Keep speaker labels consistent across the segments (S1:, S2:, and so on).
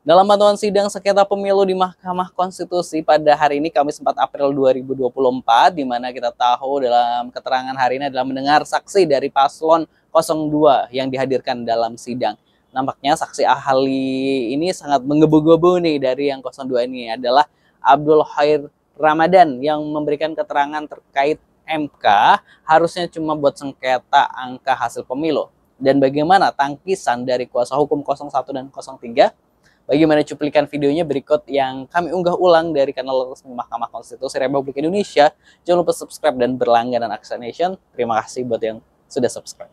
S1: Dalam pantauan sidang sengketa pemilu di Mahkamah Konstitusi pada hari ini Kamis 4 April 2024 di mana kita tahu dalam keterangan hari ini adalah mendengar saksi dari paslon 02 yang dihadirkan dalam sidang. Nampaknya saksi ahli ini sangat menggebu-gebu nih dari yang 02 ini adalah Abdul Khair Ramadan yang memberikan keterangan terkait MK harusnya cuma buat sengketa angka hasil pemilu. Dan bagaimana tangkisan dari kuasa hukum 01 dan 03 Bagaimana cuplikan videonya berikut yang kami unggah ulang dari kanal resmi Mahkamah Konstitusi Republik Indonesia. Jangan lupa subscribe dan berlangganan Aksa Nation. Terima kasih buat yang sudah subscribe.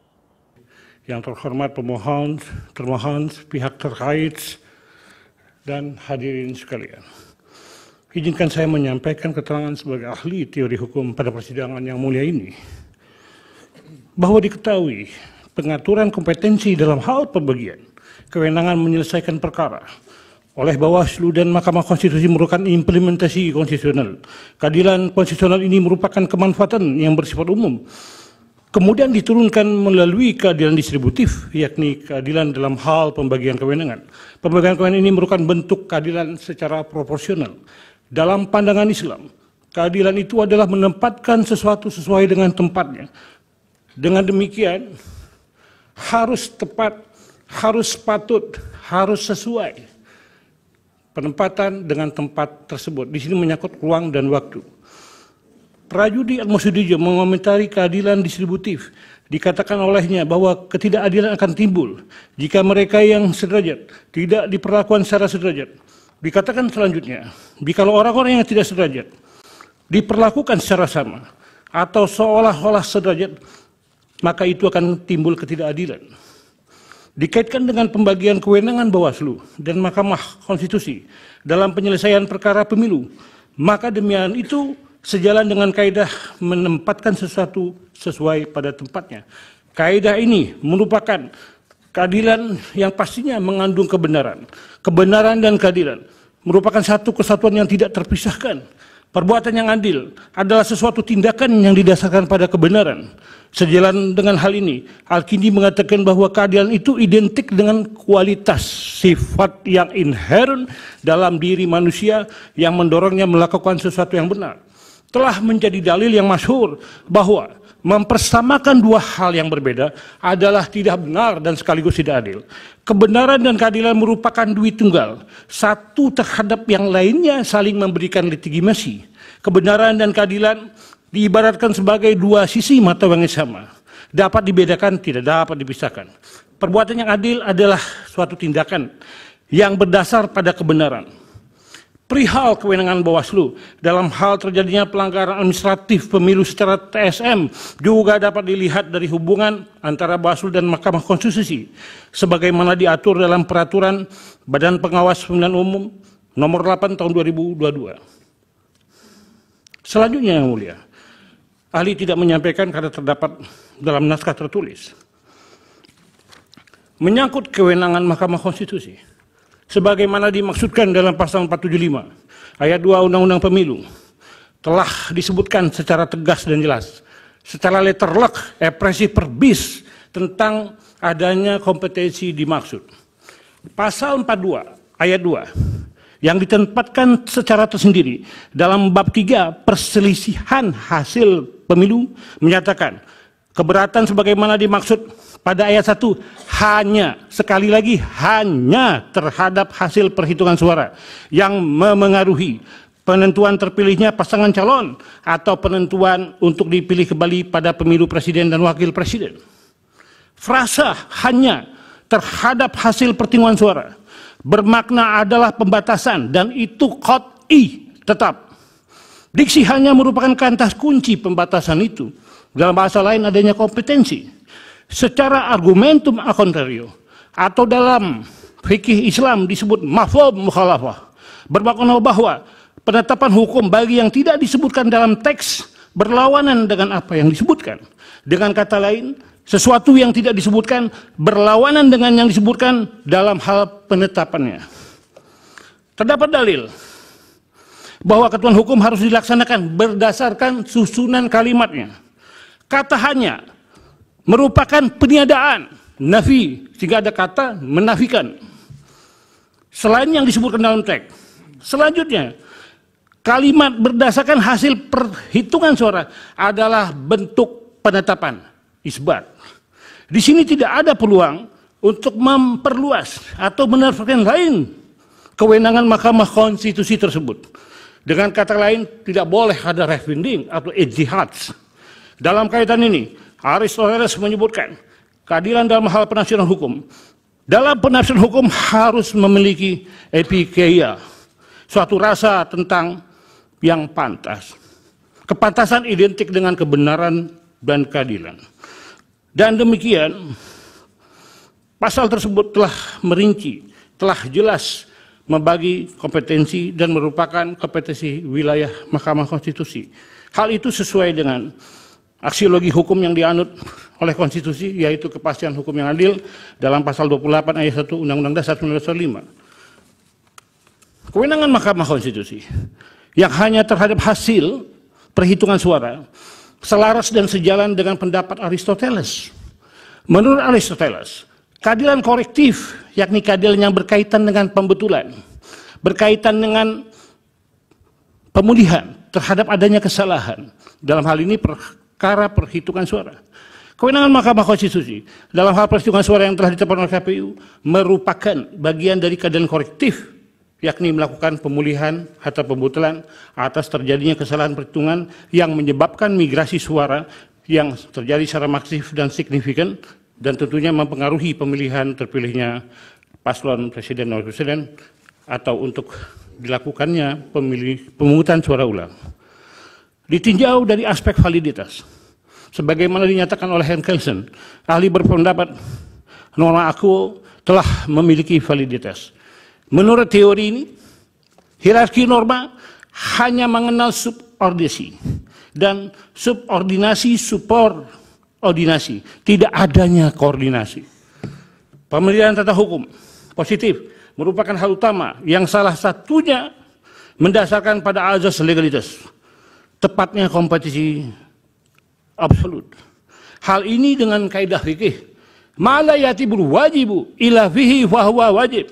S2: Yang terhormat pemohon, termohon, pihak terkait, dan hadirin sekalian. Izinkan saya menyampaikan keterangan sebagai ahli teori hukum pada persidangan yang mulia ini. Bahwa diketahui pengaturan kompetensi dalam hal pembagian, kewenangan menyelesaikan perkara, oleh Bawaslu dan Mahkamah Konstitusi merupakan implementasi konstitusional. Keadilan konstitusional ini merupakan kemanfaatan yang bersifat umum. Kemudian diturunkan melalui keadilan distributif, yakni keadilan dalam hal pembagian kewenangan. Pembagian kewenangan ini merupakan bentuk keadilan secara proporsional. Dalam pandangan Islam, keadilan itu adalah menempatkan sesuatu sesuai dengan tempatnya. Dengan demikian, harus tepat, harus patut, harus sesuai penempatan dengan tempat tersebut. Di sini menyangkut ruang dan waktu. Prajudi al mengomentari keadilan distributif. Dikatakan olehnya bahwa ketidakadilan akan timbul jika mereka yang sederajat tidak diperlakukan secara sederajat. Dikatakan selanjutnya, jika orang-orang yang tidak sederajat diperlakukan secara sama atau seolah-olah sederajat, maka itu akan timbul ketidakadilan dikaitkan dengan pembagian kewenangan Bawaslu dan Mahkamah Konstitusi dalam penyelesaian perkara pemilu, maka demikian itu sejalan dengan kaidah menempatkan sesuatu sesuai pada tempatnya. Kaidah ini merupakan keadilan yang pastinya mengandung kebenaran. Kebenaran dan keadilan merupakan satu kesatuan yang tidak terpisahkan Perbuatan yang adil adalah sesuatu tindakan yang didasarkan pada kebenaran. Sejalan dengan hal ini, Al-Kindi mengatakan bahwa keadilan itu identik dengan kualitas sifat yang inherent dalam diri manusia yang mendorongnya melakukan sesuatu yang benar. Telah menjadi dalil yang masyhur bahwa mempersamakan dua hal yang berbeda adalah tidak benar dan sekaligus tidak adil. Kebenaran dan keadilan merupakan duit tunggal, satu terhadap yang lainnya saling memberikan litigimasi. Kebenaran dan keadilan diibaratkan sebagai dua sisi mata uang yang sama. Dapat dibedakan, tidak dapat dipisahkan. Perbuatan yang adil adalah suatu tindakan yang berdasar pada kebenaran perihal kewenangan Bawaslu dalam hal terjadinya pelanggaran administratif pemilu secara TSM juga dapat dilihat dari hubungan antara Bawaslu dan Mahkamah Konstitusi sebagaimana diatur dalam peraturan Badan Pengawas Pemilihan Umum nomor 8 tahun 2022. Selanjutnya yang mulia, ahli tidak menyampaikan karena terdapat dalam naskah tertulis. Menyangkut kewenangan Mahkamah Konstitusi sebagaimana dimaksudkan dalam pasal 475 ayat 2 Undang-Undang Pemilu telah disebutkan secara tegas dan jelas secara letter lock ekspresi eh, perbis tentang adanya kompetensi dimaksud. Pasal 42 ayat 2 yang ditempatkan secara tersendiri dalam bab 3 perselisihan hasil pemilu menyatakan keberatan sebagaimana dimaksud pada ayat 1 hanya sekali lagi hanya terhadap hasil perhitungan suara yang memengaruhi penentuan terpilihnya pasangan calon atau penentuan untuk dipilih kembali pada pemilu presiden dan wakil presiden. Frasa hanya terhadap hasil pertimbangan suara bermakna adalah pembatasan dan itu kot I tetap. Diksi hanya merupakan kantas kunci pembatasan itu. Dalam bahasa lain adanya kompetensi secara argumentum a contrario atau dalam fikih Islam disebut mafhum mukhalafah bermakna bahwa penetapan hukum bagi yang tidak disebutkan dalam teks berlawanan dengan apa yang disebutkan dengan kata lain sesuatu yang tidak disebutkan berlawanan dengan yang disebutkan dalam hal penetapannya terdapat dalil bahwa ketuan hukum harus dilaksanakan berdasarkan susunan kalimatnya kata hanya merupakan peniadaan nafi sehingga ada kata menafikan selain yang disebutkan dalam teks selanjutnya kalimat berdasarkan hasil perhitungan suara adalah bentuk penetapan isbat di sini tidak ada peluang untuk memperluas atau menerapkan lain kewenangan Mahkamah Konstitusi tersebut. Dengan kata lain, tidak boleh ada refunding atau ijtihad. Dalam kaitan ini, Aristoteles menyebutkan keadilan dalam hal penafsiran hukum. Dalam penafsiran hukum harus memiliki epikeia, suatu rasa tentang yang pantas. Kepantasan identik dengan kebenaran dan keadilan. Dan demikian, pasal tersebut telah merinci, telah jelas membagi kompetensi dan merupakan kompetensi wilayah Mahkamah Konstitusi. Hal itu sesuai dengan aksiologi hukum yang dianut oleh konstitusi yaitu kepastian hukum yang adil dalam pasal 28 ayat 1 Undang-Undang Dasar 1945. Kewenangan Mahkamah Konstitusi yang hanya terhadap hasil perhitungan suara selaras dan sejalan dengan pendapat Aristoteles. Menurut Aristoteles, keadilan korektif yakni keadilan yang berkaitan dengan pembetulan, berkaitan dengan pemulihan terhadap adanya kesalahan. Dalam hal ini per perkara perhitungan suara. Kewenangan Mahkamah Konstitusi dalam hal perhitungan suara yang telah ditetapkan oleh KPU merupakan bagian dari keadaan korektif yakni melakukan pemulihan atau pembutelan atas terjadinya kesalahan perhitungan yang menyebabkan migrasi suara yang terjadi secara masif dan signifikan dan tentunya mempengaruhi pemilihan terpilihnya paslon presiden dan presiden atau untuk dilakukannya pemilih pemungutan suara ulang ditinjau dari aspek validitas. Sebagaimana dinyatakan oleh Henkelsen, ahli berpendapat norma aku telah memiliki validitas. Menurut teori ini, hierarki norma hanya mengenal subordinasi dan subordinasi superordinasi, tidak adanya koordinasi. Pemilihan tata hukum positif merupakan hal utama yang salah satunya mendasarkan pada azas legalitas tepatnya kompetisi absolut. Hal ini dengan kaidah fikih. Mala yatibul wajibu ila fihi fahuwa wajib.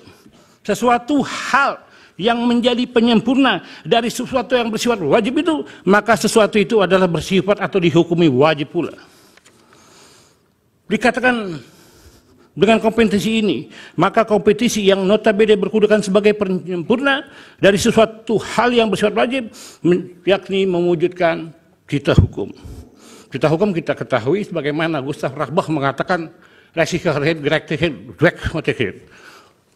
S2: Sesuatu hal yang menjadi penyempurna dari sesuatu yang bersifat wajib itu, maka sesuatu itu adalah bersifat atau dihukumi wajib pula. Dikatakan dengan kompetisi ini, maka kompetisi yang notabene berkudukan sebagai penyempurna dari sesuatu hal yang bersifat wajib, yakni mewujudkan cita hukum. Cita hukum kita ketahui sebagaimana Gustav Rasbach mengatakan resikahit, gerektikahit, dwekmotikahit.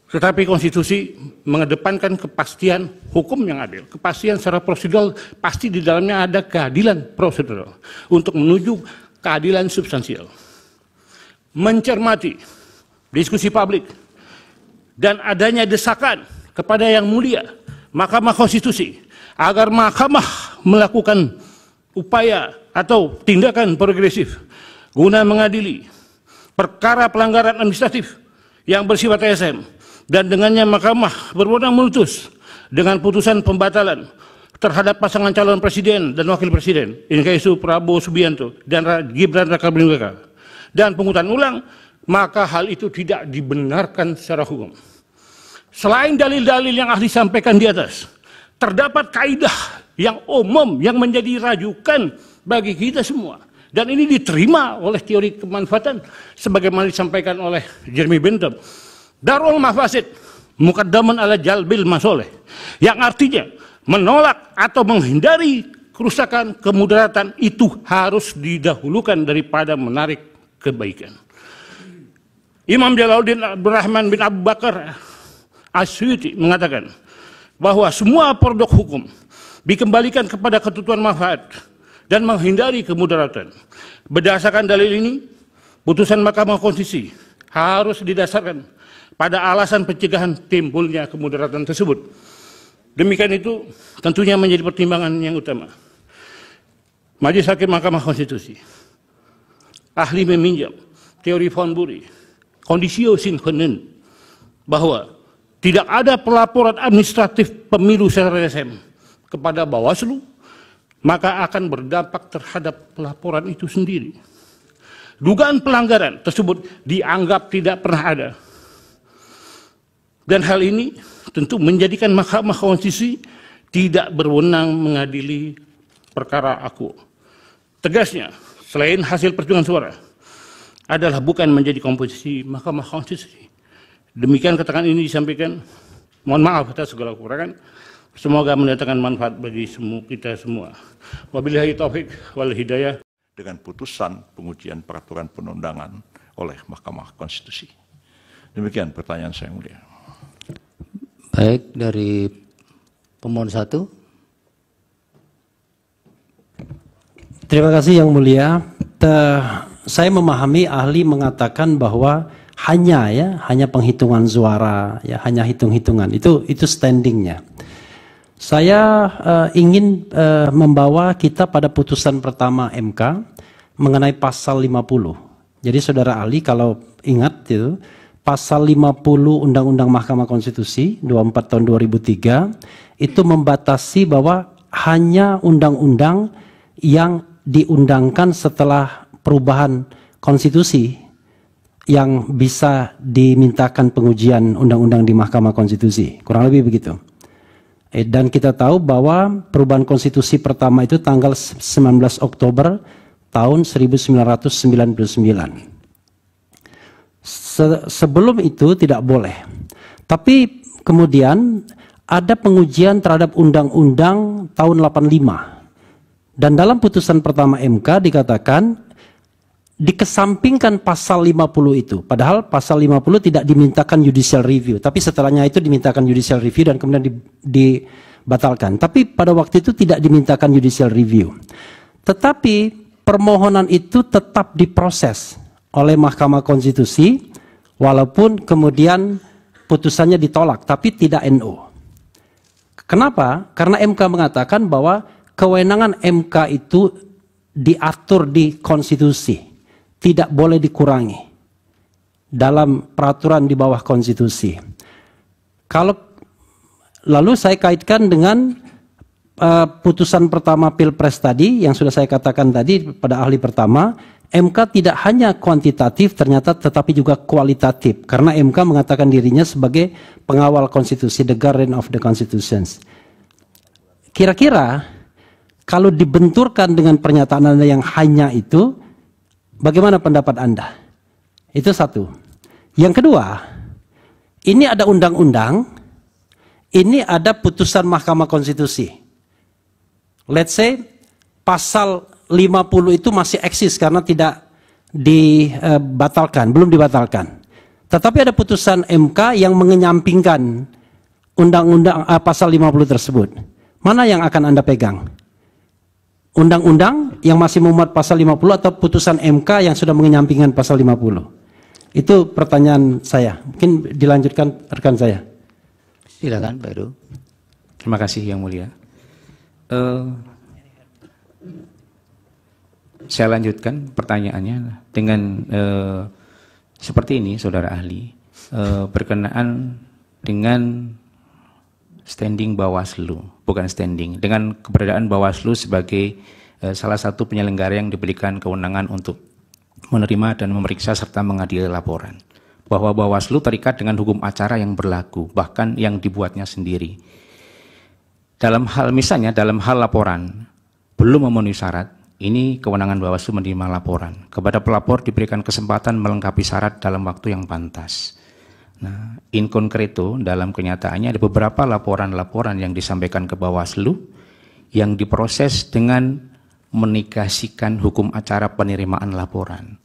S2: Tetapi konstitusi mengedepankan kepastian hukum yang adil. Kepastian secara prosedural pasti di dalamnya ada keadilan prosedural untuk menuju keadilan substansial. Mencermati diskusi publik, dan adanya desakan kepada yang mulia Mahkamah Konstitusi agar Mahkamah melakukan upaya atau tindakan progresif guna mengadili perkara pelanggaran administratif yang bersifat ASN dan dengannya Mahkamah berwenang memutus dengan putusan pembatalan terhadap pasangan calon presiden dan wakil presiden inkaisu Prabowo Subianto dan Gibran Raka Raka dan penghutan ulang maka hal itu tidak dibenarkan secara hukum. Selain dalil-dalil yang ahli sampaikan di atas, terdapat kaidah yang umum yang menjadi rajukan bagi kita semua. Dan ini diterima oleh teori kemanfaatan sebagaimana disampaikan oleh Jeremy Bentham. Darul mafasid mukaddaman ala jalbil masoleh. Yang artinya menolak atau menghindari kerusakan, kemudaratan itu harus didahulukan daripada menarik kebaikan. Imam Jalaluddin Abdurrahman bin Abu Bakar Asyuti mengatakan bahwa semua produk hukum dikembalikan kepada ketentuan manfaat dan menghindari kemudaratan. Berdasarkan dalil ini, putusan Mahkamah Konstitusi harus didasarkan pada alasan pencegahan timbulnya kemudaratan tersebut. Demikian itu tentunya menjadi pertimbangan yang utama. Majelis Hakim Mahkamah Konstitusi ahli meminjam teori Von Buri kondisiosinhenen bahwa tidak ada pelaporan administratif pemilu secara SM kepada Bawaslu, maka akan berdampak terhadap pelaporan itu sendiri. Dugaan pelanggaran tersebut dianggap tidak pernah ada. Dan hal ini tentu menjadikan Mahkamah Konstitusi tidak berwenang mengadili perkara aku. Tegasnya, selain hasil perhitungan suara, adalah bukan menjadi komposisi Mahkamah Konstitusi. Demikian keterangan ini disampaikan. Mohon maaf atas segala kekurangan. Semoga mendatangkan manfaat bagi semua kita semua. Wabillahi taufik wal hidayah. Dengan putusan pengujian peraturan penundangan oleh
S3: Mahkamah Konstitusi. Demikian pertanyaan saya mulia. Baik dari pemohon satu. Terima kasih yang mulia. The saya memahami ahli mengatakan bahwa hanya ya, hanya penghitungan suara, ya hanya hitung-hitungan. Itu itu standingnya. Saya uh, ingin uh, membawa kita pada putusan pertama MK mengenai pasal 50. Jadi saudara ahli kalau ingat itu pasal 50 Undang-Undang Mahkamah Konstitusi 24 tahun 2003 itu membatasi bahwa hanya undang-undang yang diundangkan setelah perubahan konstitusi yang bisa dimintakan pengujian undang-undang di Mahkamah Konstitusi. Kurang lebih begitu. Eh, dan kita tahu bahwa perubahan konstitusi pertama itu tanggal 19 Oktober tahun 1999. Se sebelum itu tidak boleh. Tapi kemudian ada pengujian terhadap undang-undang tahun 85. Dan dalam putusan pertama MK dikatakan dikesampingkan pasal 50 itu. Padahal pasal 50 tidak dimintakan judicial review, tapi setelahnya itu dimintakan judicial review dan kemudian dibatalkan. Tapi pada waktu itu tidak dimintakan judicial review. Tetapi permohonan itu tetap diproses oleh Mahkamah Konstitusi walaupun kemudian putusannya ditolak tapi tidak NO. Kenapa? Karena MK mengatakan bahwa kewenangan MK itu diatur di konstitusi tidak boleh dikurangi dalam peraturan di bawah konstitusi. Kalau lalu saya kaitkan dengan uh, putusan pertama Pilpres tadi yang sudah saya katakan tadi pada ahli pertama, MK tidak hanya kuantitatif ternyata tetapi juga kualitatif karena MK mengatakan dirinya sebagai pengawal konstitusi, the guardian of the constitutions. Kira-kira kalau dibenturkan dengan pernyataan Anda yang hanya itu, Bagaimana pendapat Anda? Itu satu. Yang kedua, ini ada undang-undang, ini ada putusan Mahkamah Konstitusi. Let's say pasal 50 itu masih eksis karena tidak dibatalkan, belum dibatalkan. Tetapi ada putusan MK yang mengenyampingkan undang-undang eh, pasal 50 tersebut. Mana yang akan Anda pegang? undang-undang yang masih memuat pasal 50 atau putusan MK yang sudah mengenyampingkan pasal 50? Itu pertanyaan saya. Mungkin dilanjutkan rekan saya.
S4: Silakan Pak Edo. Terima kasih Yang Mulia. Uh, saya lanjutkan pertanyaannya dengan uh, seperti ini, saudara ahli, uh, berkenaan dengan standing Bawaslu, bukan standing, dengan keberadaan Bawaslu sebagai uh, salah satu penyelenggara yang diberikan kewenangan untuk menerima dan memeriksa serta mengadili laporan. Bahwa Bawaslu terikat dengan hukum acara yang berlaku, bahkan yang dibuatnya sendiri. Dalam hal misalnya, dalam hal laporan, belum memenuhi syarat, ini kewenangan Bawaslu menerima laporan. Kepada pelapor diberikan kesempatan melengkapi syarat dalam waktu yang pantas. Nah, in concreto dalam kenyataannya ada beberapa laporan-laporan yang disampaikan ke Bawaslu yang diproses dengan menikasikan hukum acara penerimaan laporan.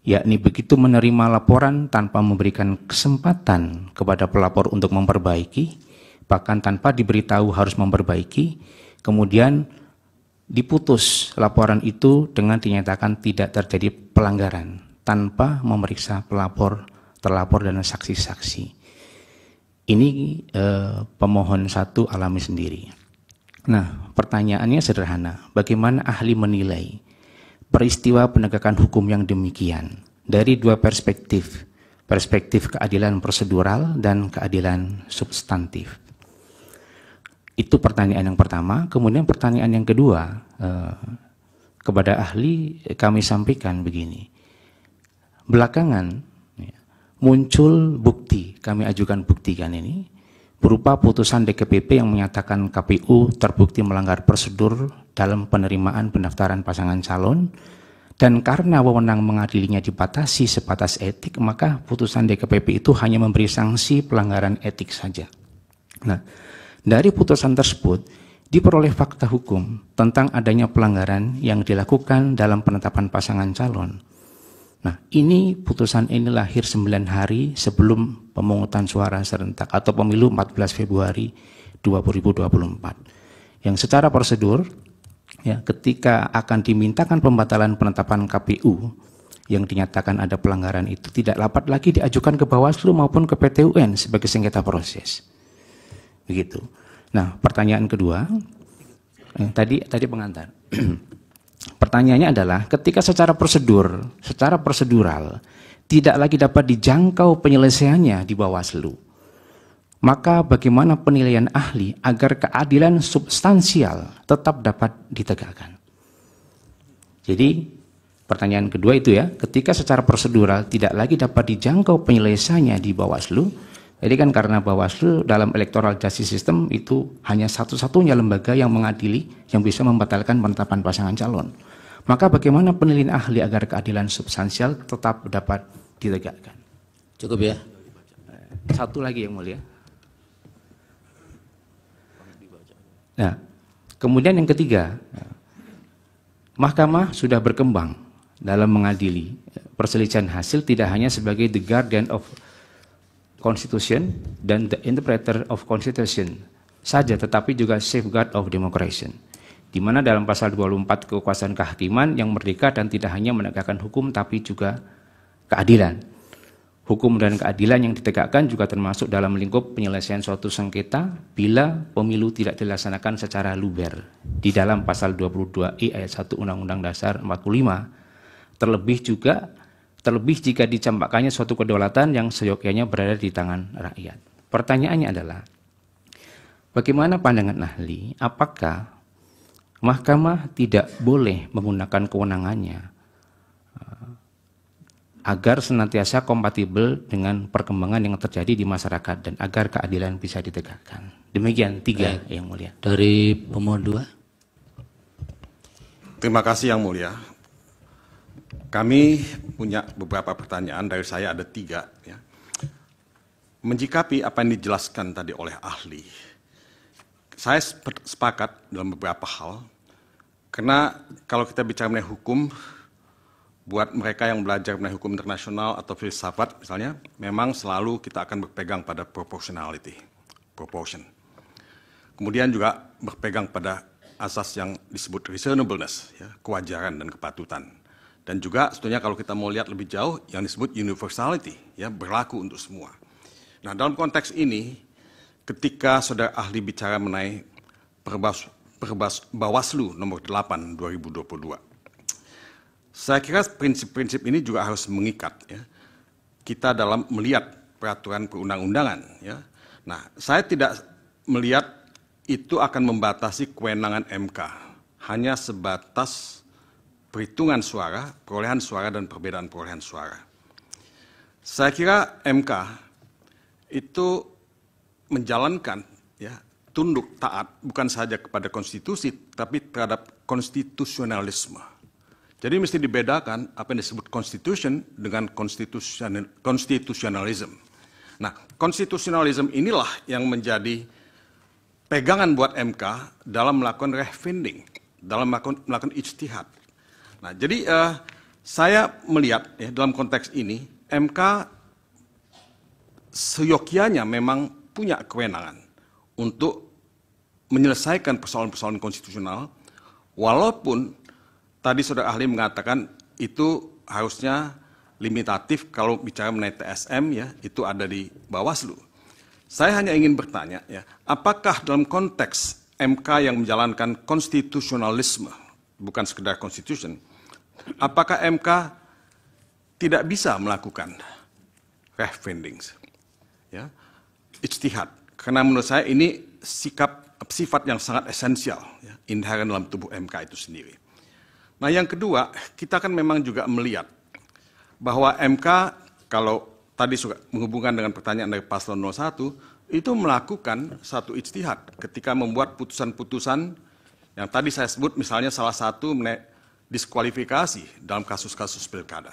S4: Yakni begitu menerima laporan tanpa memberikan kesempatan kepada pelapor untuk memperbaiki, bahkan tanpa diberitahu harus memperbaiki, kemudian diputus laporan itu dengan dinyatakan tidak terjadi pelanggaran tanpa memeriksa pelapor terlapor dan saksi-saksi. Ini eh, pemohon satu alami sendiri. Nah, pertanyaannya sederhana, bagaimana ahli menilai peristiwa penegakan hukum yang demikian dari dua perspektif, perspektif keadilan prosedural dan keadilan substantif. Itu pertanyaan yang pertama. Kemudian pertanyaan yang kedua, eh, kepada ahli kami sampaikan begini. Belakangan muncul bukti, kami ajukan buktikan ini, berupa putusan DKPP yang menyatakan KPU terbukti melanggar prosedur dalam penerimaan pendaftaran pasangan calon dan karena wewenang mengadilinya dibatasi sebatas etik, maka putusan DKPP itu hanya memberi sanksi pelanggaran etik saja. Nah, dari putusan tersebut diperoleh fakta hukum tentang adanya pelanggaran yang dilakukan dalam penetapan pasangan calon Nah, ini putusan ini lahir 9 hari sebelum pemungutan suara serentak atau pemilu 14 Februari 2024. Yang secara prosedur ya ketika akan dimintakan pembatalan penetapan KPU yang dinyatakan ada pelanggaran itu tidak dapat lagi diajukan ke Bawaslu maupun ke PTUN sebagai sengketa proses. Begitu. Nah, pertanyaan kedua eh, tadi tadi pengantar. pertanyaannya adalah ketika secara prosedur, secara prosedural tidak lagi dapat dijangkau penyelesaiannya di Bawaslu, maka bagaimana penilaian ahli agar keadilan substansial tetap dapat ditegakkan? Jadi pertanyaan kedua itu ya, ketika secara prosedural tidak lagi dapat dijangkau penyelesaiannya di Bawaslu, jadi kan karena Bawaslu dalam electoral justice system itu hanya satu-satunya lembaga yang mengadili yang bisa membatalkan penetapan pasangan calon. Maka bagaimana penelitian ahli agar keadilan substansial tetap dapat ditegakkan? Cukup ya. Satu lagi yang mulia. Nah, kemudian yang ketiga, Mahkamah sudah berkembang dalam mengadili ya, perselisihan hasil tidak hanya sebagai the guardian of Constitution dan the interpreter of Constitution saja tetapi juga safeguard of democracy di mana dalam pasal 24 kekuasaan kehakiman yang merdeka dan tidak hanya menegakkan hukum tapi juga keadilan. Hukum dan keadilan yang ditegakkan juga termasuk dalam lingkup penyelesaian suatu sengketa bila pemilu tidak dilaksanakan secara luber. Di dalam pasal 22i e ayat 1 Undang-Undang Dasar 45 terlebih juga terlebih jika dicampakkannya suatu kedaulatan yang seyogyanya berada di tangan rakyat. Pertanyaannya adalah, bagaimana pandangan ahli? Apakah mahkamah tidak boleh menggunakan kewenangannya eh, agar senantiasa kompatibel dengan perkembangan yang terjadi di masyarakat dan agar keadilan bisa ditegakkan. Demikian tiga eh, yang mulia. Dari pemohon dua.
S5: Terima kasih yang mulia. Kami punya beberapa pertanyaan dari saya ada tiga. Ya. Menjikapi apa yang dijelaskan tadi oleh ahli, saya sepakat dalam beberapa hal. Karena kalau kita bicara mengenai hukum, buat mereka yang belajar mengenai hukum internasional atau filsafat misalnya, memang selalu kita akan berpegang pada proportionality, proportion. Kemudian juga berpegang pada asas yang disebut reasonableness, ya, kewajaran dan kepatutan. Dan juga sebetulnya kalau kita mau lihat lebih jauh yang disebut universality, ya berlaku untuk semua. Nah dalam konteks ini, ketika saudara ahli bicara mengenai perbas, perbas Bawaslu nomor 8 2022. Saya kira prinsip-prinsip ini juga harus mengikat ya. Kita dalam melihat peraturan perundang-undangan ya. Nah, saya tidak melihat itu akan membatasi kewenangan MK. Hanya sebatas perhitungan suara, perolehan suara, dan perbedaan perolehan suara. Saya kira MK itu menjalankan ya tunduk taat bukan saja kepada konstitusi, tapi terhadap konstitusionalisme. Jadi mesti dibedakan apa yang disebut constitution dengan konstitusionalisme. Nah, konstitusionalisme inilah yang menjadi pegangan buat MK dalam melakukan refinding, dalam melakukan, melakukan ijtihad Nah, jadi uh, saya melihat ya, dalam konteks ini MK seyogyanya memang punya kewenangan untuk menyelesaikan persoalan-persoalan konstitusional, walaupun tadi saudara ahli mengatakan itu harusnya limitatif kalau bicara mengenai TSM ya itu ada di Bawaslu. Saya hanya ingin bertanya ya, apakah dalam konteks MK yang menjalankan konstitusionalisme bukan sekedar konstitusional Apakah MK tidak bisa melakukan refindings? Ya, ijtihad. Karena menurut saya ini sikap sifat yang sangat esensial, ya, inherent dalam tubuh MK itu sendiri. Nah yang kedua, kita kan memang juga melihat bahwa MK kalau tadi suka menghubungkan dengan pertanyaan dari paslon 01 itu melakukan satu istihad ketika membuat putusan-putusan yang tadi saya sebut misalnya salah satu diskualifikasi dalam kasus-kasus pilkada.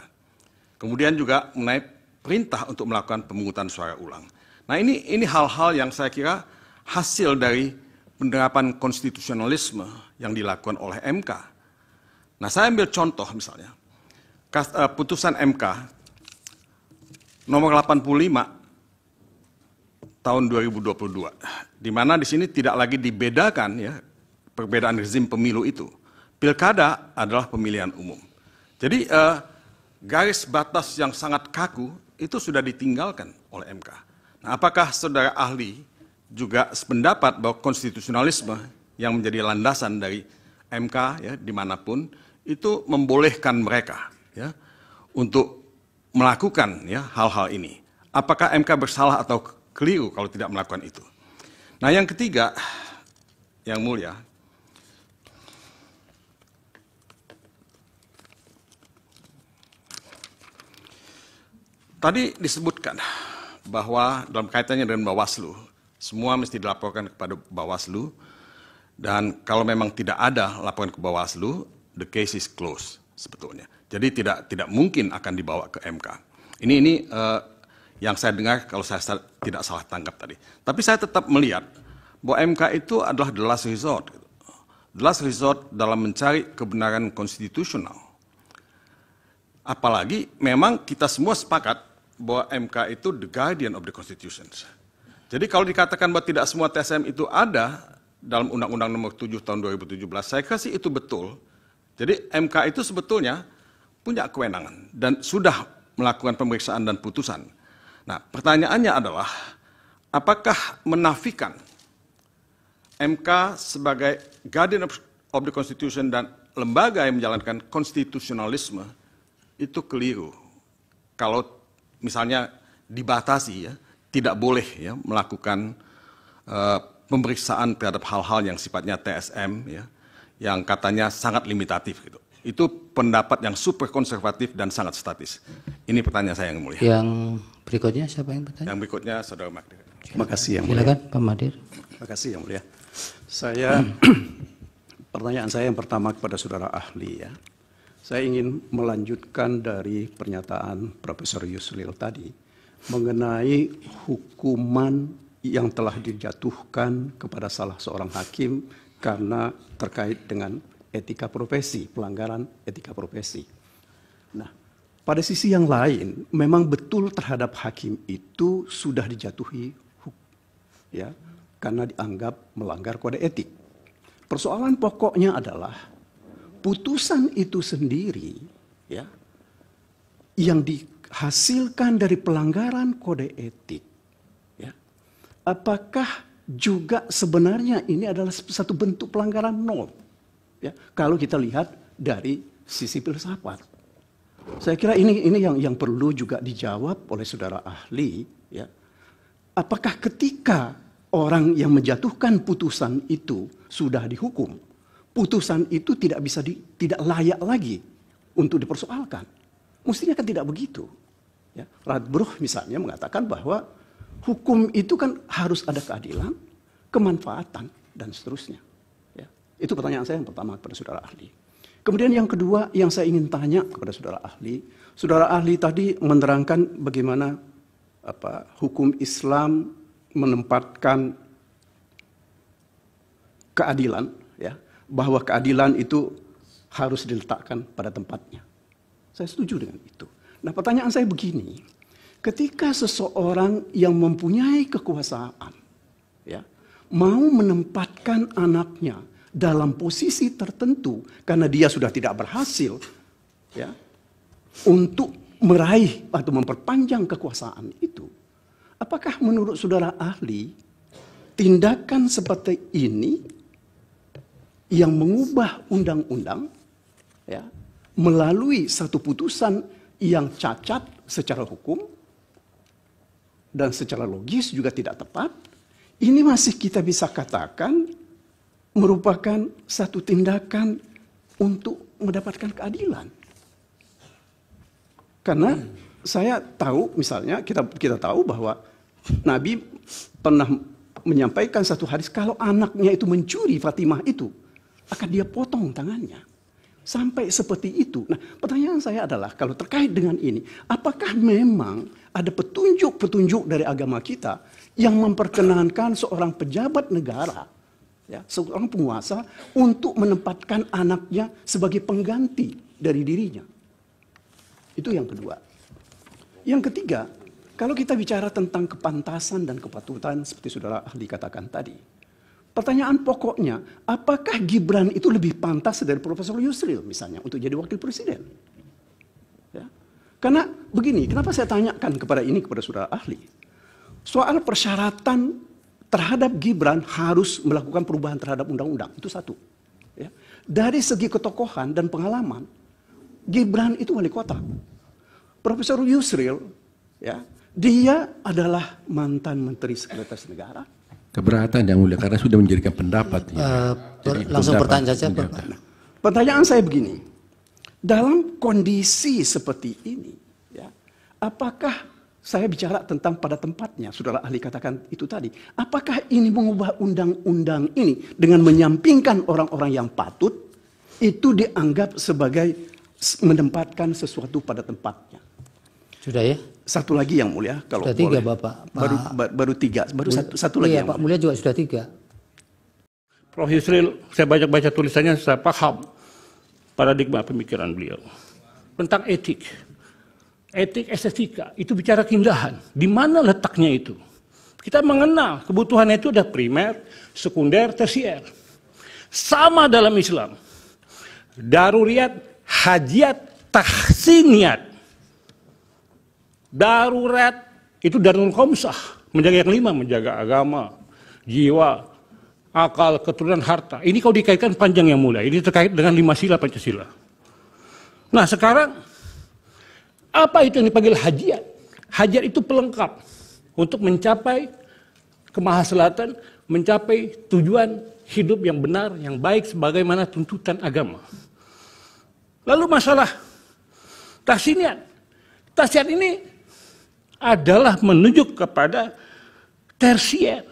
S5: Kemudian juga mengenai perintah untuk melakukan pemungutan suara ulang. Nah ini ini hal-hal yang saya kira hasil dari penerapan konstitusionalisme yang dilakukan oleh MK. Nah saya ambil contoh misalnya eh, putusan MK nomor 85 tahun 2022 di mana di sini tidak lagi dibedakan ya perbedaan rezim pemilu itu Pilkada adalah pemilihan umum. Jadi eh, garis batas yang sangat kaku itu sudah ditinggalkan oleh MK. Nah, apakah saudara ahli juga sependapat bahwa konstitusionalisme yang menjadi landasan dari MK ya dimanapun itu membolehkan mereka ya untuk melakukan ya hal-hal ini. Apakah MK bersalah atau keliru kalau tidak melakukan itu? Nah, yang ketiga, yang mulia, Tadi disebutkan bahwa dalam kaitannya dengan Bawaslu, semua mesti dilaporkan kepada Bawaslu, dan kalau memang tidak ada laporan ke Bawaslu, the case is closed sebetulnya. Jadi tidak tidak mungkin akan dibawa ke MK. Ini ini uh, yang saya dengar kalau saya tidak salah tangkap tadi. Tapi saya tetap melihat bahwa MK itu adalah the last resort. Gitu. The last resort dalam mencari kebenaran konstitusional. Apalagi memang kita semua sepakat bahwa MK itu the guardian of the constitution. Jadi kalau dikatakan bahwa tidak semua TSM itu ada dalam Undang-Undang Nomor 7 Tahun 2017, saya kasih itu betul. Jadi MK itu sebetulnya punya kewenangan dan sudah melakukan pemeriksaan dan putusan. Nah, pertanyaannya adalah apakah menafikan MK sebagai guardian of the constitution dan lembaga yang menjalankan konstitusionalisme itu keliru. Kalau misalnya dibatasi ya, tidak boleh ya melakukan uh, pemeriksaan terhadap hal-hal yang sifatnya TSM ya, yang katanya sangat limitatif gitu. Itu pendapat yang super konservatif dan sangat statis. Ini pertanyaan saya yang mulia. Yang
S4: berikutnya siapa yang
S5: bertanya? Yang berikutnya Saudara Magdir. Terima
S4: kasih yang mulia. Silakan Pak Madir.
S5: Terima
S6: kasih yang mulia. Saya pertanyaan saya yang pertama kepada saudara ahli ya. Saya ingin melanjutkan dari pernyataan Profesor Yuslil tadi mengenai hukuman yang telah dijatuhkan kepada salah seorang hakim karena terkait dengan etika profesi, pelanggaran etika profesi. Nah, pada sisi yang lain, memang betul terhadap hakim itu sudah dijatuhi ya karena dianggap melanggar kode etik. Persoalan pokoknya adalah putusan itu sendiri ya yang dihasilkan dari pelanggaran kode etik ya apakah juga sebenarnya ini adalah satu bentuk pelanggaran nol ya kalau kita lihat dari sisi filsafat saya kira ini ini yang yang perlu juga dijawab oleh saudara ahli ya apakah ketika orang yang menjatuhkan putusan itu sudah dihukum putusan itu tidak bisa di, tidak layak lagi untuk dipersoalkan. Mestinya kan tidak begitu. Ya, Radbruh misalnya mengatakan bahwa hukum itu kan harus ada keadilan, kemanfaatan, dan seterusnya. Ya, itu pertanyaan saya yang pertama kepada saudara ahli. Kemudian yang kedua yang saya ingin tanya kepada saudara ahli, saudara ahli tadi menerangkan bagaimana apa hukum Islam menempatkan keadilan bahwa keadilan itu harus diletakkan pada tempatnya. Saya setuju dengan itu. Nah pertanyaan saya begini, ketika seseorang yang mempunyai kekuasaan ya mau menempatkan anaknya dalam posisi tertentu karena dia sudah tidak berhasil ya untuk meraih atau memperpanjang kekuasaan itu apakah menurut saudara ahli tindakan seperti ini yang mengubah undang-undang ya, melalui satu putusan yang cacat secara hukum dan secara logis juga tidak tepat, ini masih kita bisa katakan merupakan satu tindakan untuk mendapatkan keadilan. Karena saya tahu misalnya kita kita tahu bahwa Nabi pernah menyampaikan satu hadis kalau anaknya itu mencuri Fatimah itu akan dia potong tangannya. Sampai seperti itu. Nah pertanyaan saya adalah kalau terkait dengan ini, apakah memang ada petunjuk-petunjuk dari agama kita yang memperkenankan seorang pejabat negara, ya, seorang penguasa untuk menempatkan anaknya sebagai pengganti dari dirinya? Itu yang kedua. Yang ketiga, kalau kita bicara tentang kepantasan dan kepatutan seperti saudara ahli katakan tadi, Pertanyaan pokoknya, apakah Gibran itu lebih pantas dari Profesor Yusril misalnya untuk jadi wakil presiden? Ya. Karena begini, kenapa saya tanyakan kepada ini kepada saudara ahli? Soal persyaratan terhadap Gibran harus melakukan perubahan terhadap undang-undang, itu satu. Ya. Dari segi ketokohan dan pengalaman, Gibran itu wali kota. Profesor Yusril, ya, dia adalah mantan Menteri Sekretaris Negara,
S3: Keberatan yang mulia karena sudah menjadikan pendapat.
S6: Ya. Uh, Jadi, langsung pendapat, pertanyaan saja Pertanyaan saya begini, dalam kondisi seperti ini, ya, apakah saya bicara tentang pada tempatnya, saudara ahli katakan itu tadi. Apakah ini mengubah undang-undang ini dengan menyampingkan orang-orang yang patut, itu dianggap sebagai menempatkan sesuatu pada tempatnya. Sudah ya? Satu lagi yang mulia kalau sudah boleh. tiga Bapak. Pak, baru baru tiga, baru mulia, satu, satu lagi iya, yang Pak mulia. mulia juga sudah tiga.
S2: Prof Yusril, saya banyak baca tulisannya, saya paham paradigma pemikiran beliau tentang etik. Etik estetika itu bicara keindahan. Di mana letaknya itu? Kita mengenal kebutuhan itu ada primer, sekunder, tersier. Sama dalam Islam. Daruriat, hajiat, tahsiniat darurat itu darul komsah menjaga yang lima menjaga agama jiwa akal keturunan harta ini kau dikaitkan panjang yang mulia ini terkait dengan lima sila pancasila nah sekarang apa itu yang dipanggil hajiat hajiat itu pelengkap untuk mencapai kemahaselatan mencapai tujuan hidup yang benar yang baik sebagaimana tuntutan agama lalu masalah tahsiniat tahsiniat ini adalah menunjuk kepada tersier.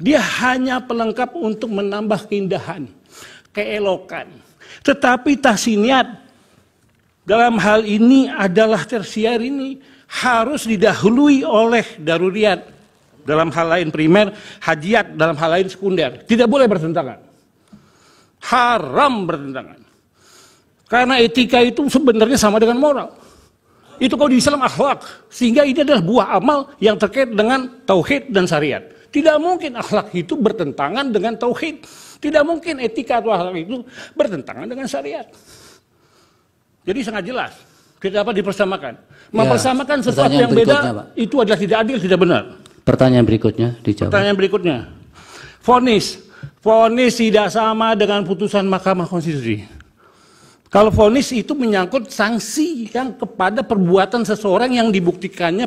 S2: Dia hanya pelengkap untuk menambah keindahan, keelokan. Tetapi tasiniat dalam hal ini adalah tersier ini harus didahului oleh daruriat. Dalam hal lain primer, hajiat dalam hal lain sekunder. Tidak boleh bertentangan. Haram bertentangan. Karena etika itu sebenarnya sama dengan moral. Itu kalau di Islam akhlak. Sehingga ini adalah buah amal yang terkait dengan tauhid dan syariat. Tidak mungkin akhlak itu bertentangan dengan tauhid. Tidak mungkin etika atau akhlak itu bertentangan dengan syariat. Jadi sangat jelas. kita dapat dipersamakan. Ya, Mempersamakan ya, sesuatu yang beda Pak. itu adalah tidak adil, tidak benar.
S4: Pertanyaan berikutnya dijawab.
S2: Pertanyaan berikutnya. Fonis. Fonis tidak sama dengan putusan Mahkamah Konstitusi. Kalau vonis itu menyangkut sanksi yang kepada perbuatan seseorang yang dibuktikannya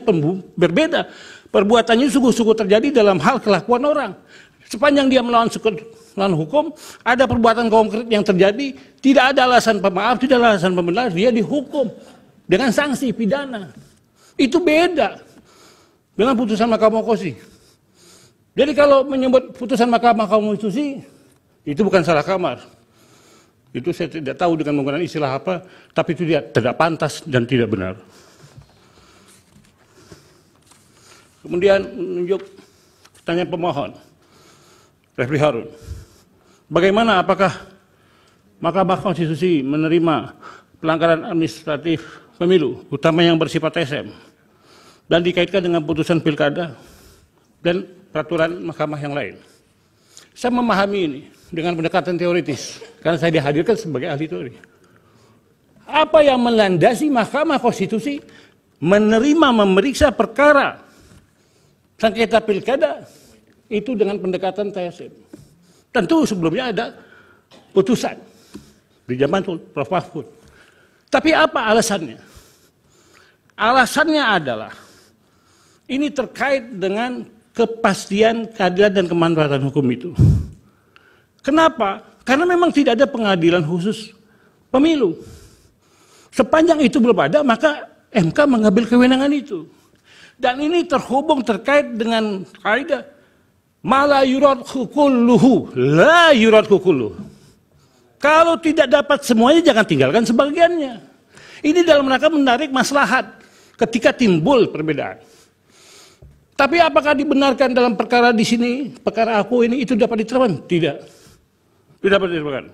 S2: berbeda. Perbuatannya sungguh-sungguh terjadi dalam hal kelakuan orang. Sepanjang dia melawan melawan hukum, ada perbuatan konkret yang terjadi, tidak ada alasan pemaaf, tidak ada alasan pembenar, dia dihukum dengan sanksi pidana. Itu beda dengan putusan Mahkamah Konstitusi. Jadi kalau menyebut putusan Mahkamah Konstitusi, itu bukan salah kamar. Itu saya tidak tahu dengan menggunakan istilah apa, tapi itu tidak, tidak pantas dan tidak benar. Kemudian menunjuk pertanyaan pemohon, Refli Harun. Bagaimana apakah Mahkamah Konstitusi menerima pelanggaran administratif pemilu, utama yang bersifat SM, dan dikaitkan dengan putusan pilkada dan peraturan mahkamah yang lain. Saya memahami ini dengan pendekatan teoritis. Karena saya dihadirkan sebagai ahli teori. Apa yang melandasi Mahkamah Konstitusi menerima memeriksa perkara sengketa pilkada itu dengan pendekatan TSM. Tentu sebelumnya ada putusan di zaman Prof. Mahfud. Tapi apa alasannya? Alasannya adalah ini terkait dengan kepastian keadilan dan kemanfaatan hukum itu. Kenapa? Karena memang tidak ada pengadilan khusus pemilu. Sepanjang itu belum ada, maka MK mengambil kewenangan itu. Dan ini terhubung terkait dengan kaidah mala yurat kulluhu, la yurat kulluhu. Kalau tidak dapat semuanya, jangan tinggalkan sebagiannya. Ini dalam rangka menarik maslahat ketika timbul perbedaan. Tapi apakah dibenarkan dalam perkara di sini, perkara aku ini itu dapat diterapkan? Tidak. Tidak disebutkan.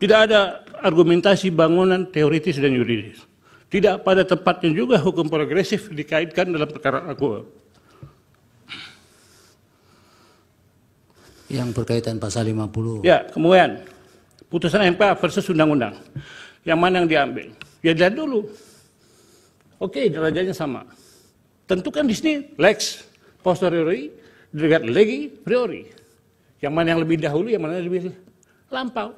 S2: Tidak ada argumentasi bangunan teoritis dan yuridis. Tidak pada tempatnya juga hukum progresif dikaitkan dalam perkara aku.
S4: Yang berkaitan pasal 50. Ya,
S2: kemudian putusan MK versus undang-undang. Yang mana yang diambil? Ya dilihat dulu. Oke, derajatnya sama. Tentukan di sini lex posteriori, derajat legi priori. Yang mana yang lebih dahulu, yang mana yang lebih lampau.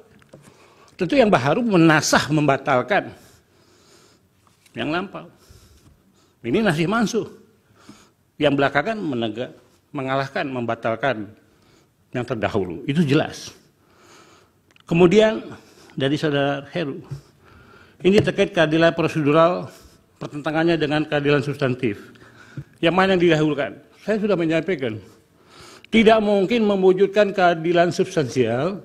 S2: Tentu yang baharu menasah membatalkan yang lampau. Ini nasih mansuh. Yang belakangan menegak, mengalahkan, membatalkan yang terdahulu. Itu jelas. Kemudian dari saudara Heru. Ini terkait keadilan prosedural pertentangannya dengan keadilan substantif. Yang mana yang didahulukan? Saya sudah menyampaikan. Tidak mungkin mewujudkan keadilan substansial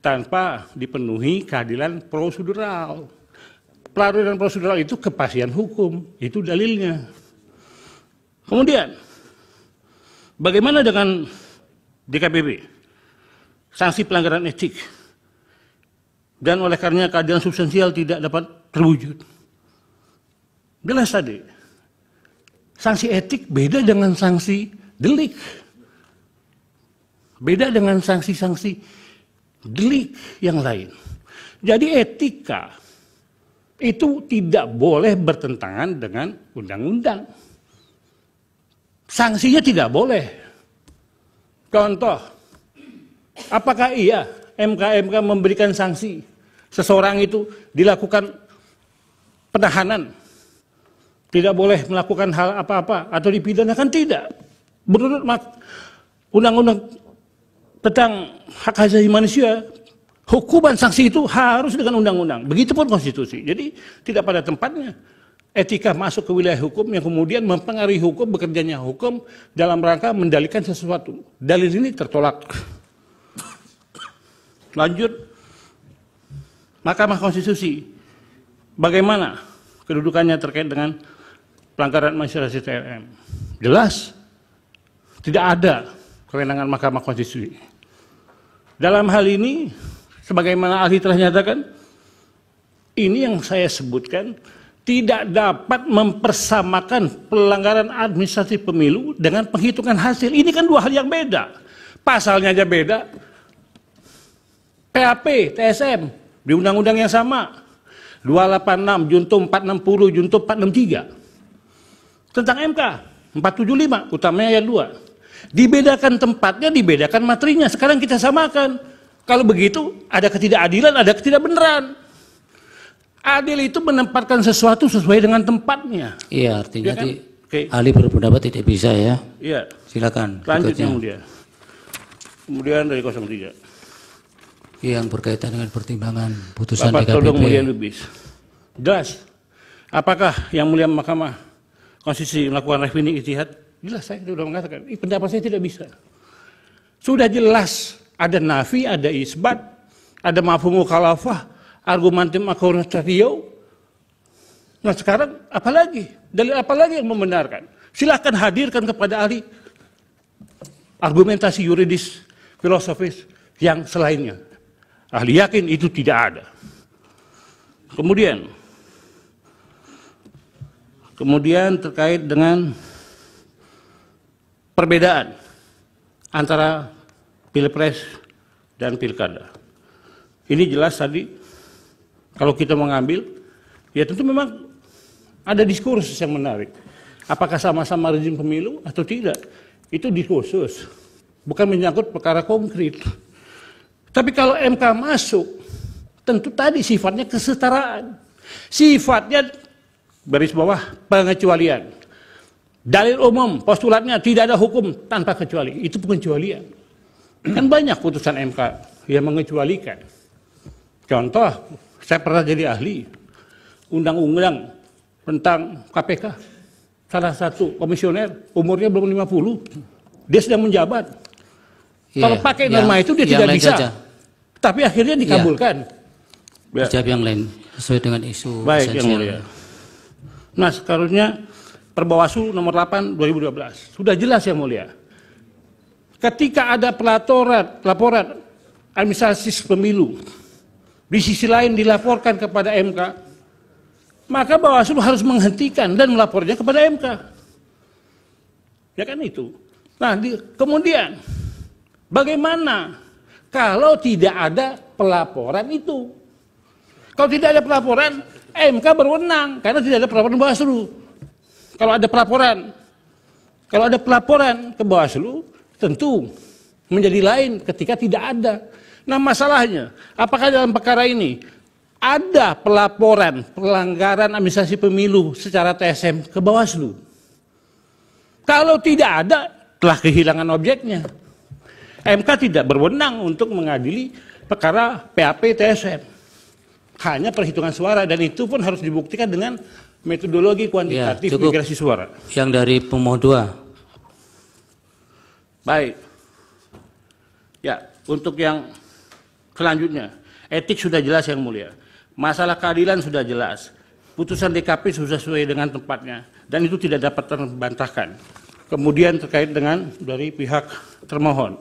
S2: tanpa dipenuhi keadilan prosedural. Peradilan prosedural itu kepastian hukum, itu dalilnya. Kemudian, bagaimana dengan DKPP? Sanksi pelanggaran etik. Dan oleh karena keadilan substansial tidak dapat terwujud. Jelas tadi, sanksi etik beda dengan sanksi delik. Beda dengan sanksi-sanksi delik yang lain. Jadi etika itu tidak boleh bertentangan dengan undang-undang. Sanksinya tidak boleh. Contoh, apakah iya MKMK -MK memberikan sanksi seseorang itu dilakukan penahanan, tidak boleh melakukan hal apa-apa atau dipidanakan tidak. Menurut undang-undang tentang hak asasi manusia, hukuman sanksi itu harus dengan undang-undang. Begitupun konstitusi. Jadi tidak pada tempatnya etika masuk ke wilayah hukum yang kemudian mempengaruhi hukum bekerjanya hukum dalam rangka mendalikan sesuatu. Dalil ini tertolak. Lanjut Mahkamah Konstitusi bagaimana kedudukannya terkait dengan pelanggaran masyarakat TLM? Jelas tidak ada kewenangan Mahkamah Konstitusi. Dalam hal ini, sebagaimana ahli telah nyatakan, ini yang saya sebutkan tidak dapat mempersamakan pelanggaran administrasi pemilu dengan penghitungan hasil. Ini kan dua hal yang beda. Pasalnya aja beda. PAP, TSM, di undang-undang yang sama. 286, Junto 460, Junto 463. Tentang MK, 475, utamanya yang dua. Dibedakan tempatnya, dibedakan materinya. Sekarang kita samakan. Kalau begitu, ada ketidakadilan, ada ketidakbenaran. Adil itu menempatkan sesuatu sesuai dengan tempatnya. Iya, artinya ya kan? di,
S4: okay. ahli berpendapat tidak bisa ya. Iya. Silakan. Lanjut kemudian.
S2: Kemudian dari 03 iya,
S4: yang berkaitan dengan pertimbangan putusan Bapak DKPP. Tolong Mulia
S2: Lubis. Jelas. Apakah yang mulia Mahkamah Konstitusi melakukan revini ijtihad? Jelas saya sudah mengatakan, pendapat saya tidak bisa. Sudah jelas ada nafi, ada isbat, ada mafumu kalafah, argumentum akuratatio. Nah sekarang apalagi? Dalil apalagi yang membenarkan? Silahkan hadirkan kepada ahli argumentasi yuridis, filosofis yang selainnya. Ahli yakin itu tidak ada. Kemudian, kemudian terkait dengan perbedaan antara pilpres dan pilkada. Ini jelas tadi kalau kita mengambil, ya tentu memang ada diskursus yang menarik. Apakah sama-sama rezim pemilu atau tidak? Itu diskursus, bukan menyangkut perkara konkret. Tapi kalau MK masuk, tentu tadi sifatnya kesetaraan. Sifatnya baris bawah pengecualian. Dalil umum, postulatnya tidak ada hukum tanpa kecuali. Itu pengecualian. Kan banyak putusan MK yang mengecualikan. Contoh, saya pernah jadi ahli undang-undang tentang KPK. Salah satu komisioner umurnya belum 50. Dia sedang menjabat. Yeah, Kalau pakai iya. norma itu dia iya, tidak bisa. Saja. Tapi akhirnya iya. dikabulkan.
S4: Yeah. Jawab yang lain sesuai dengan isu. Baik, yang mulia.
S2: Nah, sekarangnya Perbawaslu nomor 8 2012. Sudah jelas ya mulia. Ketika ada pelaporan laporan administrasi pemilu, di sisi lain dilaporkan kepada MK, maka Bawaslu harus menghentikan dan melapornya kepada MK. Ya kan itu. Nah, di, kemudian bagaimana kalau tidak ada pelaporan itu? Kalau tidak ada pelaporan, MK berwenang karena tidak ada pelaporan Bawaslu. Kalau ada pelaporan, kalau ada pelaporan ke Bawaslu, tentu menjadi lain ketika tidak ada. Nah masalahnya, apakah dalam perkara ini ada pelaporan pelanggaran administrasi pemilu secara TSM ke Bawaslu? Kalau tidak ada, telah kehilangan objeknya. MK tidak berwenang untuk mengadili perkara PAP TSM. Hanya perhitungan suara dan itu pun harus dibuktikan dengan Metodologi ya, kuantitatif ya, cukup. migrasi suara. Yang
S4: dari pemohon dua.
S2: Baik. Ya, untuk yang selanjutnya. Etik sudah jelas yang mulia. Masalah keadilan sudah jelas. Putusan DKP sudah sesuai dengan tempatnya. Dan itu tidak dapat terbantahkan. Kemudian terkait dengan dari pihak termohon.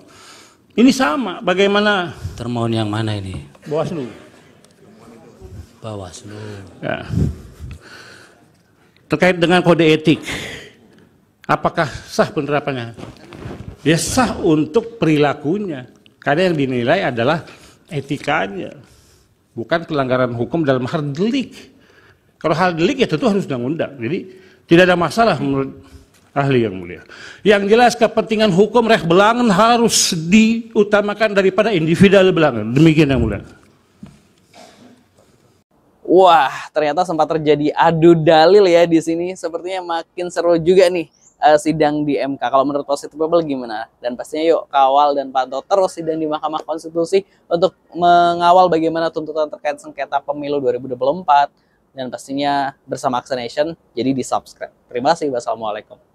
S2: Ini sama, bagaimana... Termohon yang mana ini? Bawaslu. Bawaslu. Ya terkait dengan kode etik. Apakah sah penerapannya? Ya sah untuk perilakunya. Karena yang dinilai adalah etikanya, bukan pelanggaran hukum dalam hal delik. Kalau hal delik ya tentu harus undang-undang. Jadi tidak ada masalah menurut ahli yang mulia. Yang jelas kepentingan hukum reh belangan harus diutamakan daripada individual belangan. Demikian yang mulia.
S1: Wah, ternyata sempat terjadi adu dalil ya di sini. Sepertinya makin seru juga nih uh, sidang di MK. Kalau menurut positif People gimana? Dan pastinya yuk kawal dan pantau terus sidang di Mahkamah Konstitusi untuk mengawal bagaimana tuntutan terkait sengketa pemilu 2024 dan pastinya bersama Action Nation. Jadi di subscribe. Terima kasih. Wassalamualaikum.